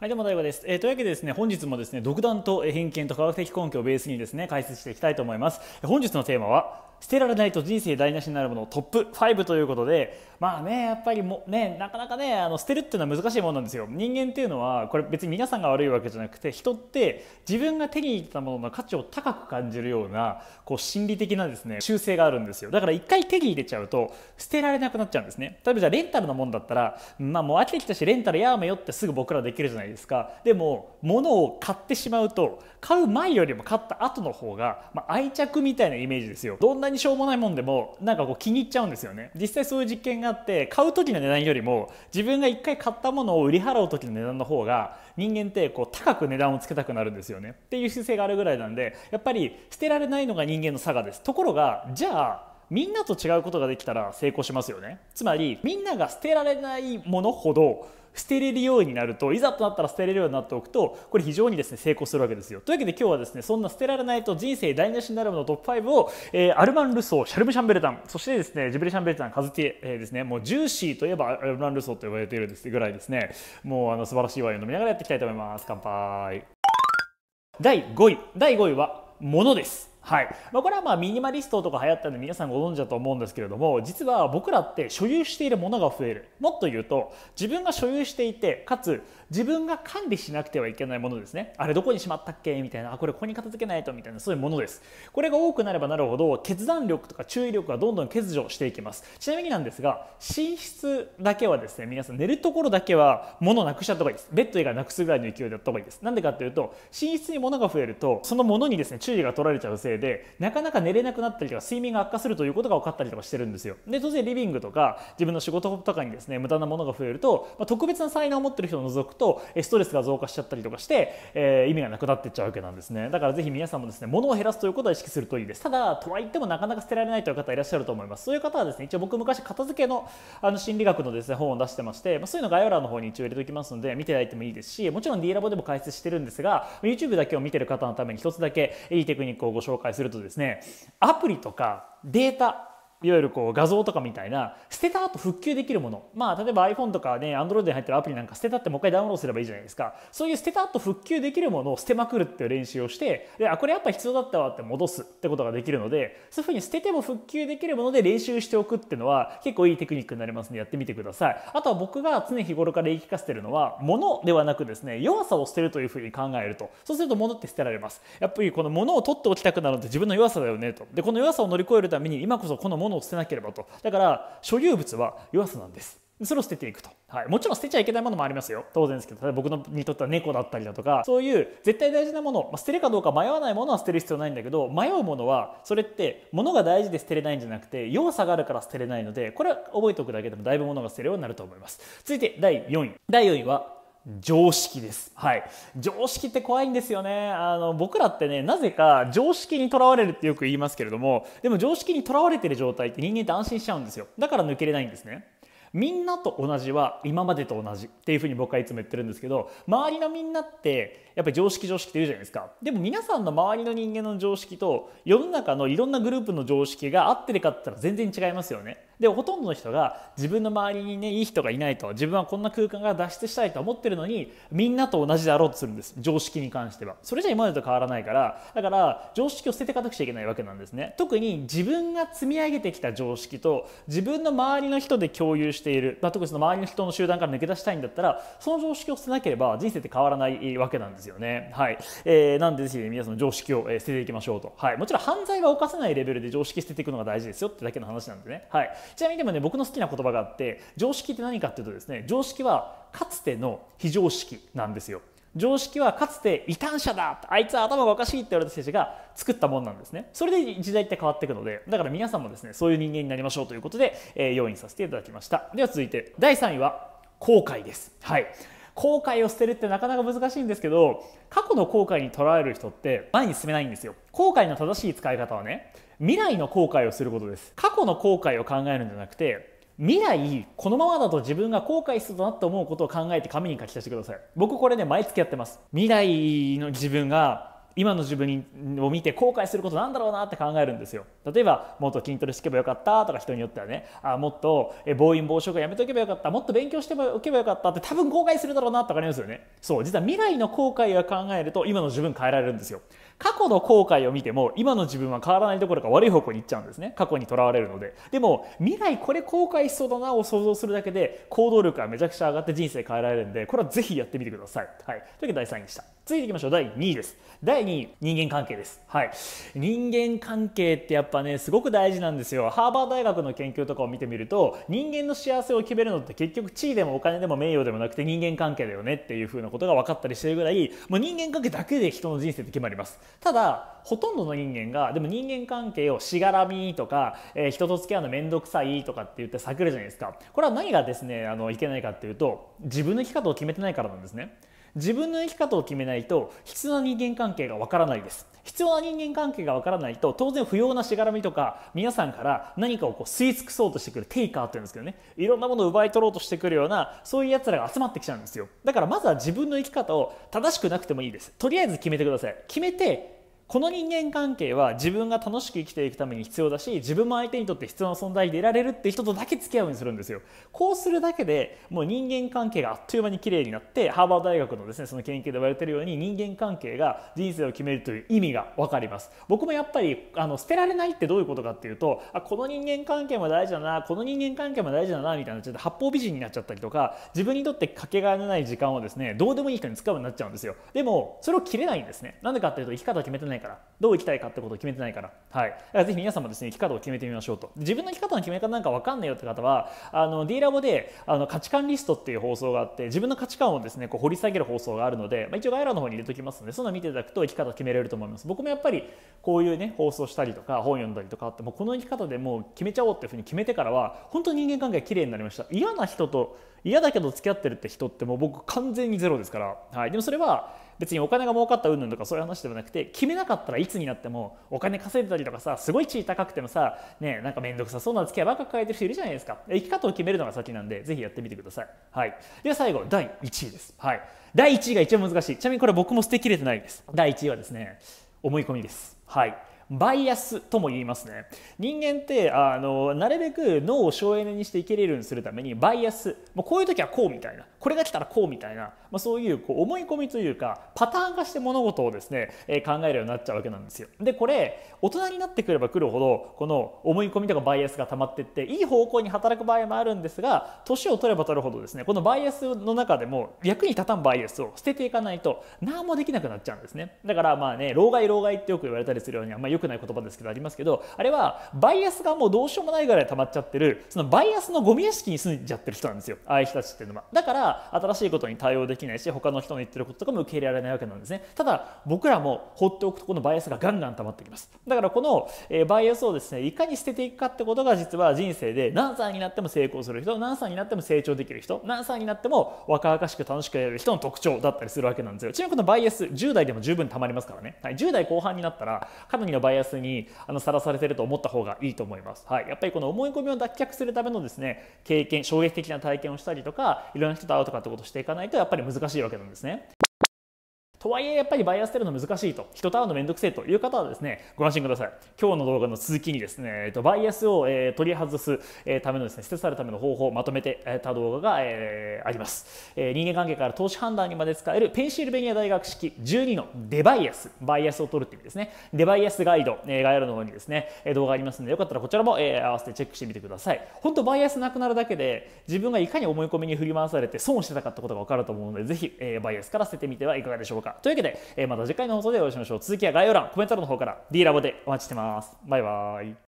はい、どうも大和です。えー、というわけでですね、本日もですね、独断と偏見と科学的根拠をベースにですね、解説していきたいと思います。本日のテーマは、捨てられないと人生台無しになるものトップ5ということでまあねやっぱりもねなかなかねあの捨てるっていうのは難しいものなんですよ人間っていうのはこれ別に皆さんが悪いわけじゃなくて人って自分が手に入れたものの価値を高く感じるようなこう心理的なですね習性があるんですよだから一回手に入れちゃうと捨てられなくなっちゃうんですね例えばじゃあレンタルのもんだったらまあもう飽きてきたしレンタルやめよってすぐ僕らできるじゃないですかでも物を買ってしまうと買う前よりも買った後の方が、まあ、愛着みたいなイメージですよどんななにしょうもないもんでもなんかこう気に入っちゃうんですよね実際そういう実験があって買う時の値段よりも自分が1回買ったものを売り払う時の値段の方が人間ってこう高く値段をつけたくなるんですよねっていう姿勢があるぐらいなんでやっぱり捨てられないのが人間の差がですところがじゃあみんなと違うことができたら成功しますよねつまりみんなが捨てられないものほど捨てれるようになるといざとなったら捨てれるようになっておくとこれ非常にですね成功するわけですよというわけで今日はですねそんな捨てられないと人生台無しになるものトップ5を、えー、アルマン・ルソーシャルム・シャンベルタンそしてですねジブリ・シャンベルタンカズティエ、えー、ですねもうジューシーといえばアルマン・ルソーと呼ばれているですぐらいですねもうあの素晴らしいワインを飲みながらやっていきたいと思います乾杯第5位第5位は物ですはい、これはまあミニマリストとか流行ったんで皆さんご存知だと思うんですけれども実は僕らって所有しているものが増えるもっと言うと自分が所有していてかつ自分が管理しなくてはいけないものですねあれどこにしまったっけみたいなあこれここに片付けないとみたいなそういうものですこれが多くなればなるほど決断力とか注意力がどんどん欠如していきますちなみになんですが寝室だけはですね皆さん寝るところだけは物なくしちゃった方がいいですベッド以外なくすぐらいの勢いでやった方がいいですなんでかっていうと寝室に物が増えるとその物にですね注意が取られちゃうせいでなかなか寝れなくなったりとか睡眠が悪化するということが分かったりとかしてるんですよで当然リビングとか自分の仕事とかにですね無駄なものが増えると、まあ、特別な才能を持ってる人を除くとストレスが増加しちゃったりとかして、えー、意味がなくなってっちゃうわけなんですねだからぜひ皆さんもですね物を減らすということは意識するといいですただとはいってもなかなか捨てられないという方いらっしゃると思いますそういう方はですね一応僕昔片付けのあの心理学のですね本を出してまして、まあ、そういうの概要欄の方に一応入れておきますので見ていただいてもいいですしもちろん D ラボでも解説してるんですが YouTube だけを見てる方のために一つだけいいテクニックをご紹介介するとですねアプリとかデータいわゆるこう画像とかみたいな捨てた後復旧できるものまあ例えば iPhone とかね Android に入ってるアプリなんか捨てたってもう一回ダウンロードすればいいじゃないですかそういう捨てた後復旧できるものを捨てまくるっていう練習をしてであこれやっぱ必要だったわって戻すってことができるのでそういうふうに捨てても復旧できるもので練習しておくっていうのは結構いいテクニックになりますのでやってみてくださいあとは僕が常日頃から言い聞かせてるのは物ではなくですね弱さを捨てるというふうに考えるとそうすると物って捨てられますやっぱりこの物を取っておきたくなるのって自分の弱さだよねとでこの弱さを乗り越えるために今こそこの物ものを捨てなければと。だから、所有物は弱さなんです。それを捨てていくと、はい。もちろん捨てちゃいけないものもありますよ。当然ですけど、僕のにとっては猫だったりだとか、そういう絶対大事なもの、まあ、捨てるかどうか迷わないものは捨てる必要ないんだけど、迷うものは、それって物が大事で捨てれないんじゃなくて、弱さがあるから捨てれないので、これは覚えておくだけでもだいぶ物が捨てるようになると思います。続いて第4位。第4位は常識です。はい。常識って怖いんですよね。あの、僕らってね、なぜか常識にとらわれるってよく言いますけれども、でも常識にとらわれてる状態って人間って安心しちゃうんですよ。だから抜けれないんですね。みんなと同じは今までと同じっていうふうに僕はいつも言ってるんですけど、周りのみんなってやっぱり常識常識って言うじゃないですか。でも皆さんの周りの人間の常識と世の中のいろんなグループの常識が合ってるかって言ったら全然違いますよね。でほとんどの人が自分の周りにねいい人がいないと自分はこんな空間から脱出したいと思ってるのにみんなと同じであろうとするんです常識に関してはそれじゃ今までと変わらないからだから常識を捨てていかなくちゃいけないわけなんですね特に自分が積み上げてきた常識と自分の周りの人で共有している、まあ、特にその周りの人の集団から抜け出したいんだったらその常識を捨てなければ人生って変わらないわけなんですよねはい、えー、なんでぜひ皆さん常識を捨てていきましょうとはいもちろん犯罪は犯さないレベルで常識捨てていくのが大事ですよってだけの話なんでねはいちなみにでもね僕の好きな言葉があって常識って何かっていうとですね常識はかつての非常識なんですよ。常識はかつて異端者だあいつは頭がおかしいって言われた人たちが作ったもんなんですねそれで時代って変わっていくのでだから皆さんもですねそういう人間になりましょうということで、えー、用意させていただきましたでは続いて第3位は後悔ですはい後悔を捨てるってなかなか難しいんですけど過去の後悔にとらえる人って前に進めないんですよ後悔の正しい使い方はね未来の後悔をすることです過去の後悔を考えるんじゃなくて未来このままだと自分が後悔するなって思うことを考えて紙に書き足してください僕これね毎月やってます未来の自分が今の自分を見て後悔することなんだろうなって考えるんですよ例えばもっと筋トレしておけばよかったとか人によってはねあもっと暴飲暴食やめておけばよかったもっと勉強しておけばよかったって多分後悔するだろうなって分かりますよねそう実は未来の後悔を考えると今の自分変えられるんですよ過去の後悔を見ても今の自分は変わらないどころか悪い方向に行っちゃうんですね過去にとらわれるのででも未来これ後悔しそうだなを想像するだけで行動力がめちゃくちゃ上がって人生変えられるんでこれはぜひやってみてください、はい、というわけで第3位でした続いていきましょう。第2位です。第2位、人間関係です。はい。人間関係ってやっぱね、すごく大事なんですよ。ハーバード大学の研究とかを見てみると、人間の幸せを決めるのって結局地位でもお金でも名誉でもなくて人間関係だよねっていう風なことが分かったりしてるぐらい、もう人間関係だけで人の人生って決まります。ただ、ほとんどの人間が、でも人間関係をしがらみとか、えー、人と付き合うの面倒くさいとかって言って避けるじゃないですか。これは何がですね、あの、いけないかっていうと、自分の生き方を決めてないからなんですね。自分の生き方を決めないと必要な人間関係がわからないです必要な人間関係がわからないと当然不要なしがらみとか皆さんから何かをこう吸い尽くそうとしてくるテイカーっていうんですけどねいろんなものを奪い取ろうとしてくるようなそういうやつらが集まってきちゃうんですよだからまずは自分の生き方を正しくなくてもいいですとりあえず決めてください決めてこの人間関係は自分が楽しく生きていくために必要だし自分も相手にとって必要な存在でいられるって人とだけ付き合うようにするんですよこうするだけでもう人間関係があっという間に綺麗になってハーバード大学のですねその研究で言われてるように人間関係が人生を決めるという意味が分かります僕もやっぱりあの捨てられないってどういうことかっていうとあこの人間関係も大事だなこの人間関係も大事だなみたいなちょっと八方美人になっちゃったりとか自分にとってかけがえのない時間をですねどうでもいい人に使うようになっちゃうんですよでもそれを切れないんですねなんでかっていうと生き方決めてないないからどう生きたいかってことを決めてないから、はい、ぜひ皆様ですね生き方を決めてみましょうと自分の生き方の決め方なんか分かんないよって方はあの D ラボであの価値観リストっていう放送があって自分の価値観をですねこう掘り下げる放送があるので、まあ、一応概要欄の方に入れておきますのでそんなの見ていただくと生き方決めれると思います僕もやっぱりこういうね放送したりとか本読んだりとかあってもこの生き方でもう決めちゃおうっていうふうに決めてからは本当に人間関係が綺麗になりました嫌な人と嫌だけど付き合ってるって人ってもう僕完全にゼロですから、はい、でもそれは別にお金が儲かったうんぬんとかそういう話ではなくて決めなかったらいつになってもお金稼いでたりとかさすごい地位高くてもさねなんか面倒くさそうな付き合いばっか抱えてる人いるじゃないですか生き方を決めるのが先なんでぜひやってみてください、はい、では最後第1位です、はい、第1位が一番難しいちなみにこれ僕も捨てきれてないです第1位はですね思い込みですはいバイアスとも言いますね人間ってあのなるべく脳を省エネにしていけれるようにするためにバイアスもうこういう時はこうみたいなこれが来たらこうみたいなまあ、そういうこう思い込みというかパターン化して物事をですね、え考えるようになっちゃうわけなんですよ。でこれ大人になってくればくるほどこの思い込みとかバイアスが溜まってっていい方向に働く場合もあるんですが年を取れば取るほどですねこのバイアスの中でも役に立たんバイアスを捨てていかないと何もできなくなっちゃうんですね。だからまあね老害老害ってよく言われたりするようにあんまり良くない言葉ですけどありますけどあれはバイアスがもうどうしようもないぐらい溜まっちゃってるそのバイアスのゴミ屋敷に住んじゃってる人なんですよああいう人たちっていうのは。だから新しいことに対応でできないし他の人の言ってることとかも受け入れられないわけなんですねただ僕らも放っておくとこのバイアスがガンガン溜まってきますだからこの、えバイアスをですねいかに捨てていくかってことが実は人生で何歳になっても成功する人何歳になっても成長できる人何歳になっても若々しく楽しくやれる人の特徴だったりするわけなんですよちなみにこのバイアス10代でも十分溜まりますからね、はい、10代後半になったらかなりのバイアスにさらされてると思った方がいいと思います、はい、やっぱりこの思い込みを脱却するためのですね経験衝撃的な体験をしたりとかいろんな人と会うとかってことをしていかないとやっぱり難しいわけなんですね。とはいえやっぱりバイアス出るの難しいと、人と会うのめんどくせえという方はですね、ご安心ください。今日の動画の続きにですね、えー、とバイアスを、えー、取り外す、えためのですね、捨て去るための方法をまとめて、えた動画が、えー、あります、えー。人間関係から投資判断にまで使えるペンシルベニア大学式12のデバイアス、バイアスを取るっていう意味ですね。デバイアスガイド、えー、概要欄の方にですね、動画ありますので、よかったらこちらも、えー、合わせてチェックしてみてください。本当バイアスなくなるだけで、自分がいかに思い込みに振り回されて損してたかってことがわかると思うので、ぜひ、えー、バイアスから捨ててみてはいかがでしょうか。か。というわけで、えー、また次回の放送でお会いしましょう。続きは概要欄、コメント欄の方から D ラボでお待ちしてます。バイバーイ。